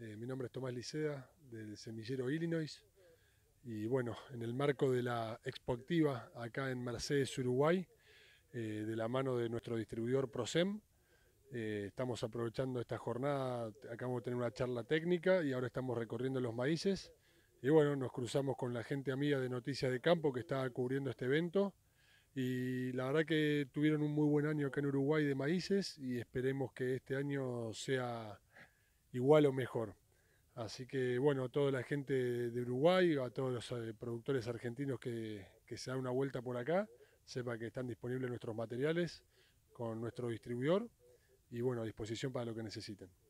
Eh, mi nombre es Tomás Liceda, del semillero Illinois. Y bueno, en el marco de la Expo acá en Mercedes, Uruguay, eh, de la mano de nuestro distribuidor Prosem eh, estamos aprovechando esta jornada, acabamos de tener una charla técnica y ahora estamos recorriendo los maíces. Y bueno, nos cruzamos con la gente amiga de Noticias de Campo que está cubriendo este evento. Y la verdad que tuvieron un muy buen año acá en Uruguay de maíces y esperemos que este año sea igual o mejor. Así que bueno, a toda la gente de Uruguay, a todos los eh, productores argentinos que, se dan una vuelta por acá, sepa que están disponibles nuestros materiales con nuestro distribuidor y bueno, a disposición para lo que necesiten.